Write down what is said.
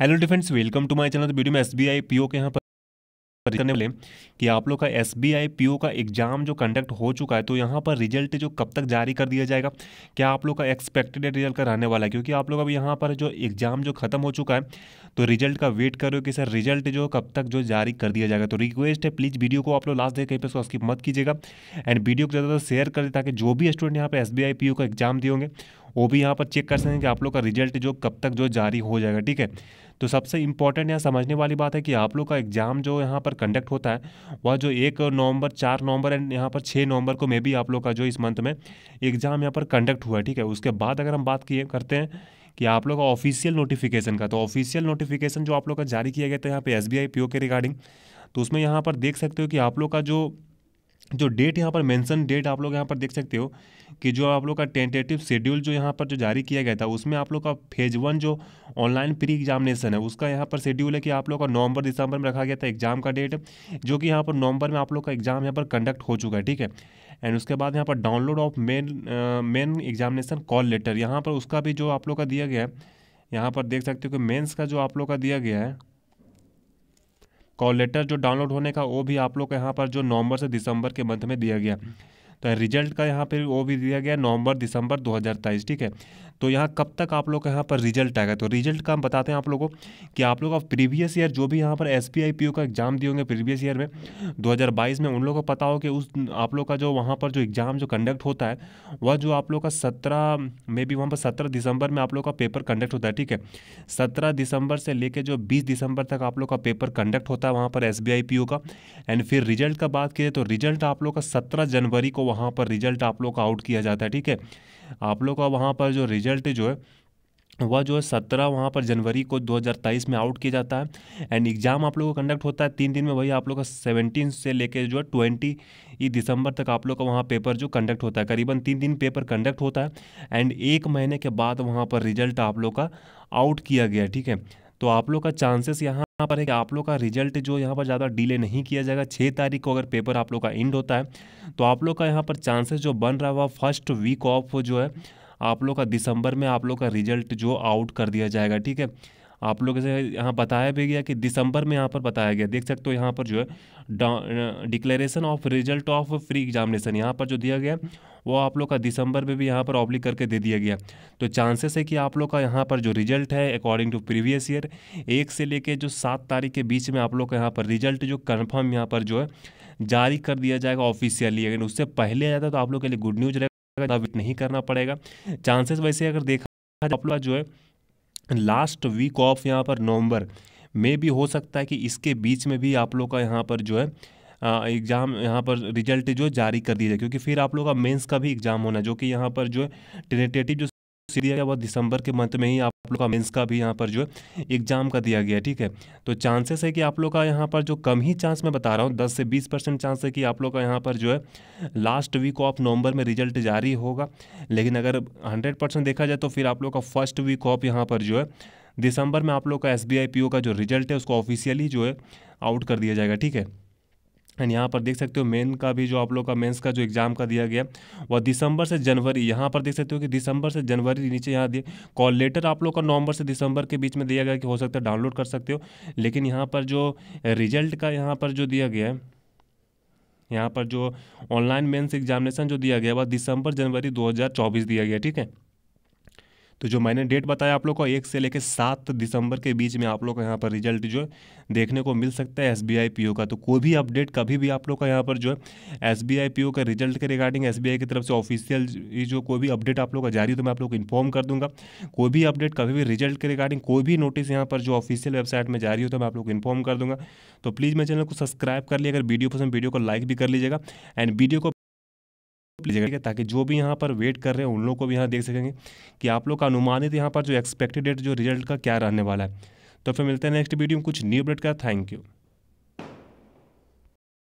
hello dear friends welcome to my channel तो video में S B I P O के यहाँ पर करने वाले कि आप लोग का S B I P O का एग्जाम जो कंडक्ट हो चुका है तो यहाँ पर रिजल्ट जो कब तक जारी कर दिया जाएगा क्या आप लोग का एक्सपेक्टेड रिजल्ट का रहने वाला है क्योंकि आप लोग अब यहाँ पर जो एग्जाम जो खत्म हो चुका है तो रिजल्ट का वेट करो कि सर रिजल्ट जो कब तक जो जारी कर दिया जाएगा तो रिक्वेस्ट है प्लीज़ वीडियो को आप लोग लास्ट कहीं पर उसको स्किप मत कीजिएगा एंड वीडियो को ज़्यादा शेयर करें ताकि जो भी स्टूडेंट यहाँ पर S B I P O का एग्जाम दिए होंगे वो भी यहाँ पर चेक कर सकते हैं कि आप लोग का रिजल्ट जो कब तक जो जारी हो जाएगा ठीक है तो सबसे इंपॉर्टेंट यहाँ समझने वाली बात है कि आप लोग का एग्ज़ाम जो यहाँ पर कंडक्ट होता है वह जो एक नवंबर चार नवंबर एंड यहाँ पर छः नवंबर को मे भी आप लोग का जो इस मंथ में एग्ज़ाम यहाँ पर कंडक्ट हुआ है ठीक है उसके बाद अगर हम बात किए करते हैं कि आप लोग का ऑफिशियल नोटिफिकेशन का तो ऑफिशियल नोटिफिकेशन जो आप लोग का जारी किया गया था यहाँ पर एस बी के रिगार्डिंग तो उसमें यहाँ पर देख सकते हो कि आप लोग का जो जो डेट यहाँ पर मेंशन डेट आप लोग यहाँ पर देख सकते हो कि जो आप लोग का टेंटेटिव शेड्यूल जो यहाँ पर जो जारी किया गया था उसमें आप लोग का फेज वन जो ऑनलाइन प्री एग्जामिनेशन है उसका यहाँ पर शेड्यूल है कि आप लोग का नवंबर दिसंबर में रखा गया था एग्जाम का डेट जो कि यहाँ पर नवंबर में आप लोग का एग्जाम यहाँ पर कंडक्ट हो चुका है ठीक है एंड उसके बाद यहाँ पर download of main main examination call letter यहाँ पर उसका भी जो आप लोग का दिया गया है यहाँ पर देख सकते हो कि मेन्स का जो आप लोग का दिया गया है कॉल लेटर जो डाउनलोड होने का वो भी आप लोग के यहाँ पर जो नवंबर से दिसंबर के मंथ में दिया गया तो रिजल्ट का यहाँ पर वो भी दिया गया नवंबर दिसंबर 2023 ठीक है तो यहाँ कब तक आप लोग का यहाँ पर रिजल्ट आएगा तो रिजल्ट का हम बताते हैं आप लोगों को कि आप लोग अब प्रीवियस ईयर जो भी यहाँ पर एस पी का एग्ज़ाम दिए होंगे प्रीवियस ईयर में 2022 में उन लोगों को पता हो कि उस आप लोग का जो वहाँ पर जो एग्ज़ाम जो कंडक्ट होता है वह जो आप लोग का सत्रह मे बी वहाँ पर सत्रह दिसंबर में आप लोग का पेपर कंडक्ट होता है ठीक है सत्रह दिसंबर से लेकर जो बीस दिसंबर तक आप लोग का पेपर कंडक्ट होता है वहाँ पर एस बी का एंड फिर रिजल्ट का बात करें तो रिजल्ट आप लोग का सत्रह जनवरी को वहाँ पर रिजल्ट आप लोग का आउट किया जाता है ठीक है आप लोग का वहाँ पर जो रिजल्ट जो है वह जो है सत्रह वहाँ पर जनवरी को 2023 में आउट किया जाता है एंड एग्ज़ाम आप लोगों का कंडक्ट होता है तीन दिन में वही आप लोग का सेवनटीन से लेके जो है ट्वेंटी दिसंबर तक आप लोग का वहाँ पेपर जो कंडक्ट होता है करीबन तीन दिन पेपर कंडक्ट होता है एंड एक महीने के बाद वहाँ पर रिजल्ट आप लोग का आउट किया गया ठीक है तो आप लोग का चांसेस यहाँ यहाँ पर है कि आप लोग का रिजल्ट जो यहाँ पर ज़्यादा डिले नहीं किया जाएगा छः तारीख को अगर पेपर आप लोग का एंड होता है तो आप लोग का यहाँ पर चांसेस जो बन रहा हुआ फर्स्ट वीक ऑफ जो है आप लोग का दिसंबर में आप लोग का रिजल्ट जो आउट कर दिया जाएगा ठीक है आप लोग से यहाँ बताया भी गया कि दिसंबर में यहाँ पर बताया गया देख सकते हो यहाँ पर जो है declaration of result of pre examination यहाँ पर जो दिया गया वो आप लोग का दिसंबर में भी यहाँ पर ऑब्लिक करके दे दिया गया तो चांसेस है कि आप लोग का यहाँ पर जो रिजल्ट है अकॉर्डिंग टू प्रीवियस ईयर एक से लेके जो सात तारीख के बीच में आप लोग का यहाँ पर रिजल्ट जो कन्फर्म यहाँ पर जो है जारी कर दिया जाएगा ऑफिशियली अगर उससे पहले आ जाता तो आप लोग के लिए गुड न्यूज़ रहेगा वेट नहीं करना पड़ेगा चांसेस वैसे अगर देखा तो आप लोग जो है लास्ट वीक ऑफ यहाँ पर नवंबर में भी हो सकता है कि इसके बीच में भी आप लोग का यहाँ पर जो है एग्ज़ाम यहाँ पर रिजल्ट जो जारी कर दिया जाए क्योंकि फिर आप लोग का मेंस का भी एग्ज़ाम होना जो कि यहाँ पर जो टेनेटेटिव जो सीरिया वह दिसंबर के मंथ में ही आप लोग का मेंस का भी यहाँ पर जो एग्जाम का दिया गया ठीक है तो चांसेस है कि आप लोग का यहाँ पर जो कम ही चांस मैं बता रहा हूँ दस से बीस परसेंट चांस है कि आप लोग का यहाँ पर जो है लास्ट वीक ऑफ नवंबर में रिजल्ट जारी होगा लेकिन अगर हंड्रेड परसेंट देखा जाए तो फिर आप लोग का फर्स्ट वीक ऑफ यहाँ पर जो है दिसंबर में आप लोग का एस बी का जो रिजल्ट है उसको ऑफिशियली जो है आउट कर दिया जाएगा ठीक है एंड यहाँ पर देख सकते हो मेन का भी जो आप लोग का मेंस का जो एग्ज़ाम का दिया गया वह दिसंबर से जनवरी यहाँ पर देख सकते हो कि दिसंबर से जनवरी नीचे यहाँ दिए कॉल लेटर आप लोग का नवंबर से दिसंबर के बीच में दिया गया कि हो सकता है डाउनलोड कर सकते हो लेकिन यहाँ पर जो रिजल्ट का यहाँ पर जो दिया गया है यहाँ पर जो ऑनलाइन मेन्स एग्जामिनेशन जो दिया गया वह दिसंबर जनवरी दो दिया गया ठीक है तो जो मैंने डेट बताया आप लोग को एक से लेकर सात दिसंबर के बीच में आप लोग को यहाँ पर रिजल्ट जो देखने को मिल सकता है एस बी का तो कोई भी अपडेट कभी भी आप लोग का यहाँ पर जो है एस बी का रिजल्ट के रिगार्डिंग एस की तरफ से ऑफिशियल जो कोई भी अपडेट आप लोग का जारी तो मैं आप लोग को इन्फॉर्म कर दूंगा कोई भी अपडेट कभी भी रिजल्ट के रिगार्डिंग कोई भी नोटिस यहाँ पर जो ऑफिशियल वेबसाइट में जारी हो तो मैं आप लोग को इन्फॉर्म कर दूंगा तो प्लीज़ मेरे चैनल को सब्सक्राइब कर लिया अगर वीडियो पसंद वीडियो को लाइक भी कर लीजिएगा एंड वीडियो को लीजिएगा ताकि जो भी यहाँ पर वेट कर रहे हैं उन लोग को भी यहाँ देख सकेंगे कि आप लोग का अनुमानित यहाँ पर जो एक्सपेक्टेड डेट जो रिजल्ट का क्या रहने वाला है तो फिर मिलते हैं नेक्स्ट वीडियो में कुछ न्यू अपडेट का थैंक यू